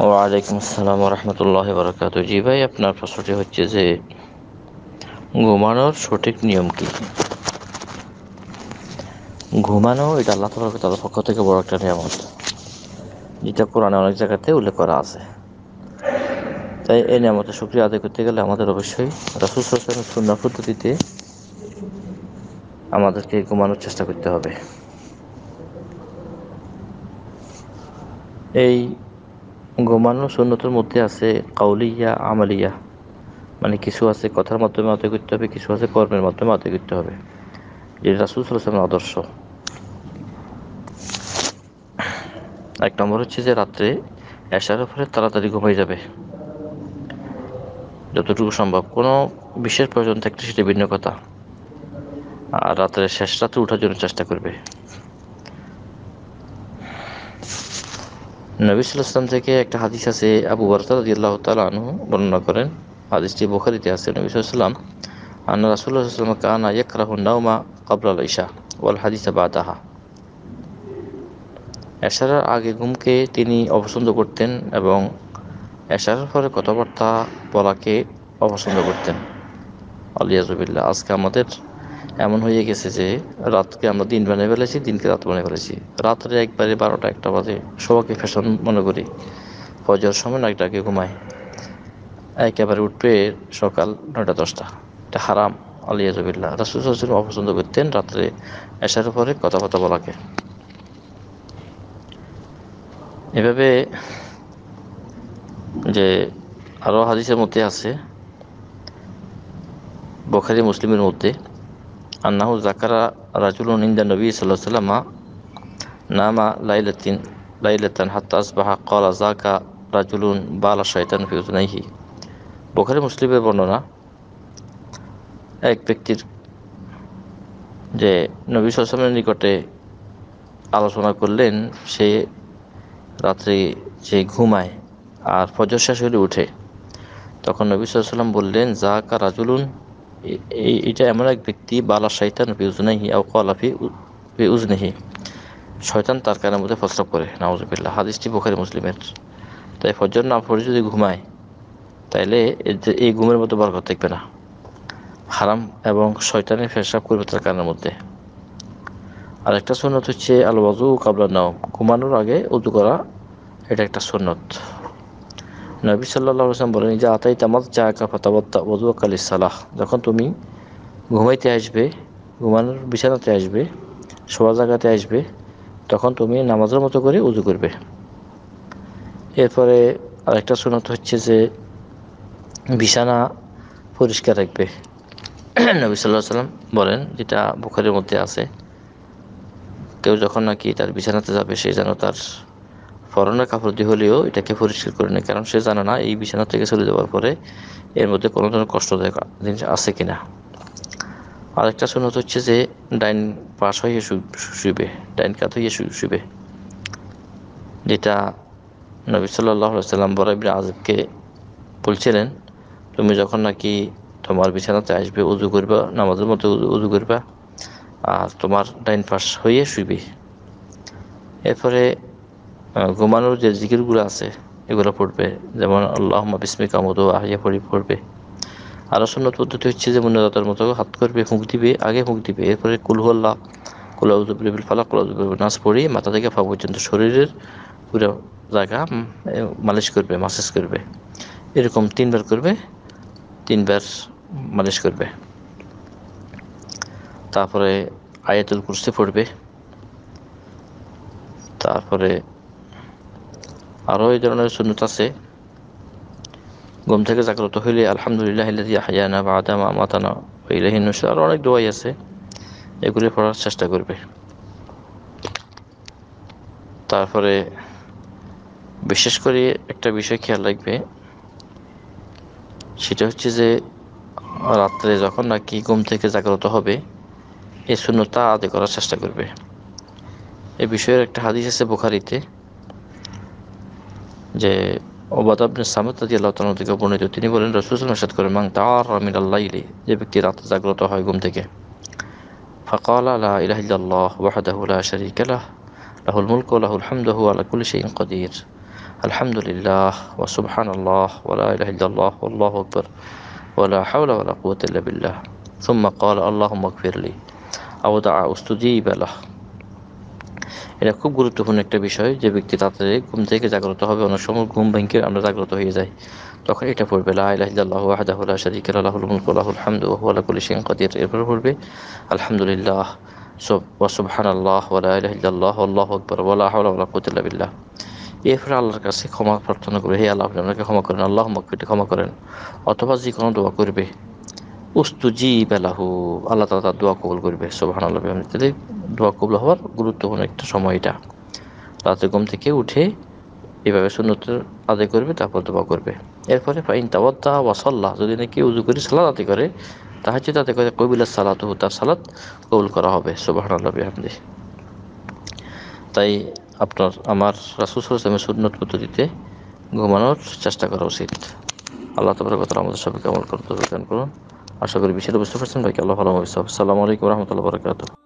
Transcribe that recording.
ওয়ালাইকুম আসসালাম রহমতুল্লাহ বরকাত জি ভাই আপনার প্রশ্নটি হচ্ছে যে ঘুমানোর সঠিক নিয়ম কি ঘুমানো এটা আল্লাহ তাদের পক্ষ থেকে বড় একটা নিয়ামত যেটা কোরআনে অনেক জায়গাতে উল্লেখ করা আছে তাই এই নিয়ামতের সুক্রিয়া আদায় করতে গেলে আমাদের অবশ্যই সুস্থ হোসেনের সুন্দর পদ্ধতিতে আমাদেরকে ঘুমানোর চেষ্টা করতে হবে এই ঘুমানো সুন্নতের মধ্যে আছে কাউলিয়া আমালিয়া মানে কিছু আছে কথার মাধ্যমে আদায় করতে হবে কিছু আছে কর্মের মাধ্যমে আদায় করতে হবে যেটা রাসুল আদর্শ এক নম্বর হচ্ছে যে রাত্রে এসার পরে তাড়াতাড়ি ঘুমাই যাবে যতটুকু সম্ভব কোনো বিশেষ প্রয়োজন থাকলে সেটা ভিন্ন কথা আর রাত্রে শেষ রাতে ওঠার জন্য চেষ্টা করবে নবী থেকে একটা হাদিস আছে আবু বরতাদি আল্লাহ আনহু বর্ণনা করেন হাদিসটি বোখারিতে আছে নবী সাল্লাম আন্না রাসুল্লাহাম কানা রাহু নাউমা কাবলাল ঈশা ওয়াল হাদিসা বাদাহা এশারার আগে ঘুমকে তিনি অপছন্দ করতেন এবং এশারার পরে কথাবার্তা বলাকে অপছন্দ করতেন আলিয়াজুবিল্লাহ আজকে আমাদের এমন হয়ে গেছে যে রাতকে আমরা দিন বানিয়ে ফেলেছি দিনকে রাত বানিয়ে ফেলেছি রাত্রে একবারে বারোটা একটা বাজে সবাইকে ফ্যাশন মনে করি ফজর সময় নাকটাকে ঘুমায় একেবারে উঠবে সকাল নয়টা দশটা এটা হারাম আলিয়াজবিল্লা রাসুল হাসিন অপছন্দ করতেন রাত্রে আসার পরে কথাবার্তা বলাকে এভাবে যে আরও হাদিসের মধ্যে আছে বখারি মুসলিমের মধ্যে عند জাকারা রাজুলুন الله নবী وسلم نام নামা লাইলাতিন حتى أصبح قال কলা رجل রাজুলুন الشيطان في أذنيه بخاري মুসলিমের বর্ণনা এক ব্যক্তির যে নবী সালামের নিকটে আলোচনা করলেন সে রাত্রে যে ঘুমায় আর ফজর শেষ হলে উঠে তখন নবী সাল্লাম বললেন কা রাজুলুন এটা এমন এক ব্যক্তি বালা শৈতান ফি উজনাহি আও কলাফি ফি ফি শয়তান তার কানের মধ্যে প্রস্তাব করে নাউজুবিল্লাহ হাদিসটি বুখারি মুসলিমের তাই ফজর না পড়ে যদি ঘুমায় তাইলে এই ঘুমের মতো বরকত দেখবে না হারাম এবং শয়তানের ফেসাব করবে তার কানের মধ্যে একটা সুন্নত হচ্ছে আলু বাজু কাবলা নাও ঘুমানোর আগে উদু করা এটা একটা সুন্নত নবী সাল্লাহ আসলাম বলেন যে আতাই তামাজ চা কা ফাতাবত্তা ওজুয়া কালি সালাহ যখন তুমি ঘুমাইতে আসবে ঘুমানোর বিছানাতে আসবে শোয়া জায়গাতে আসবে তখন তুমি নামাজের মতো করে উজু করবে এরপরে আরেকটা শোনাতে হচ্ছে যে বিছানা পরিষ্কার রাখবে নবী সাল্লাহ সাল্লাম বলেন যেটা বুখারের মধ্যে আছে কেউ যখন নাকি তার বিছানাতে যাবে সে যেন তার পরনা কাপড় দিয়ে হলেও এটাকে পরিষ্কার করে নেয় কারণ সে জানে না এই বিছানা থেকে চলে যাওয়ার পরে এর মধ্যে কোনো ধরনের কষ্টদায়ক জিনিস আছে কিনা আরেকটা সুন্নত হচ্ছে যে ডাইন পাশ হয়ে শুবে ডাইন কাত হয়ে শুবে যেটা নবী সাল্লাহ সাল্লাম বরাবির আজবকে বলছিলেন তুমি যখন নাকি তোমার বিছানাতে আসবে উজু করবা নামাজের মধ্যে উজু করবা আর তোমার ডাইন পাশ হয়ে শুবে এরপরে ঘুমানোর যে জিকিরগুলো আছে এগুলো পড়বে যেমন আল্লাহ বিসমিকা মতো আহিয়া পড়ি পড়বে আর শূন্য পদ্ধতি হচ্ছে যে মুন্নদাতার মতো হাত করবে ফুঁক দিবে আগে ফুঁক দিবে এরপরে কুলহল্লা কুলাউজুবুল ফালা কুলাউজুবুল নাচ পড়ি মাথা থেকে পা পর্যন্ত শরীরের পুরো জায়গা মালিশ করবে মাসেজ করবে এরকম তিনবার করবে তিনবার মালিশ করবে তারপরে আয়াতুল কুরসি পড়বে তারপরে আরও এই ধরনের সুন্নত আছে ঘুম থেকে জাগ্রত হইলে আলহামদুলিল্লাহ হায়ানা বা আদামা মাতানা ইলাহিন আরও অনেক দোয়াই আছে এগুলি পড়ার চেষ্টা করবে তারপরে বিশেষ করে একটা বিষয় খেয়াল রাখবে সেটা হচ্ছে যে রাত্রে যখন নাকি ঘুম থেকে জাগ্রত হবে এই শূন্যতা আদায় করার চেষ্টা করবে এ বিষয়ের একটা হাদিস আছে বুখারিতে যে ওবাদাবনে সামত রাজি আল্লাহ তালা থেকে বর্ণিত তিনি বলেন রসুল সাদ যে ব্যক্তি রাতে জাগ্রত হয় ঘুম থেকে ফকাল আলা ইলাহিল্লাহ ওয়াহাদাহুল্লাহ শরিকালাহ লাহুল মুলক লাহুল হামদাহু আলা কুল শেইন আলহামদুলিল্লাহ ওয়া আল্লাহ ওয়ালা ইলাহিল্লাহ আল্লাহ আকবর ওয়ালা হাওলা ওয়ালা কুয়াত ইল্লা বিল্লাহ ثم قال اللهم اغفر لي أو دعا أستجيب এটা খুব গুরুত্বপূর্ণ একটা বিষয় যে ব্যক্তি তাড়াতাড়ি ঘুম থেকে জাগ্রত হবে অনেক সময় ঘুম ভেঙে আমরা জাগ্রত হয়ে যাই তখন এটা পড়বে লাহ আহাদাহুল্লাহ পড়বে আলহামদুলিল্লাহ এরপরে আল্লাহর কাছে ক্ষমা প্রার্থনা করবে হে আল্লাহ ক্ষমা করেন আল্লাহ ক্ষমা করেন অথবা যে কোনো দোয়া করবে উস্তুজি বেলাহু আল্লাহ তালা তার দোয়া কবল করবে সোহান আল্লাহ দোয়া কবল হওয়ার গুরুত্বপূর্ণ একটা সময় এটা রাতে ঘুম থেকে উঠে এভাবে সুন্নতের আদায় করবে তারপর দোয়া করবে এরপরে ফাইন তাওয়াত্তা ওয়াসাল্লাহ যদি নাকি উজু করে সালাদ আদায় করে তাহাজ তাতে করে কবিলা সালাতহু তার সালাদ কবুল করা হবে সোবাহান আল্লাহ তাই আপনার আমার রাসুল সালামের সুন্নত পদ্ধতিতে ঘুমানোর চেষ্টা করা উচিত আল্লাহ কথা আমাদের সবাইকে আমল করতে করুন আশা করি বিষয়টা বুঝতে পারছেন ভাইকে আল্লাহ ভালো আসসালামু আলাইকুম রহমতুল্লাহ বরকাত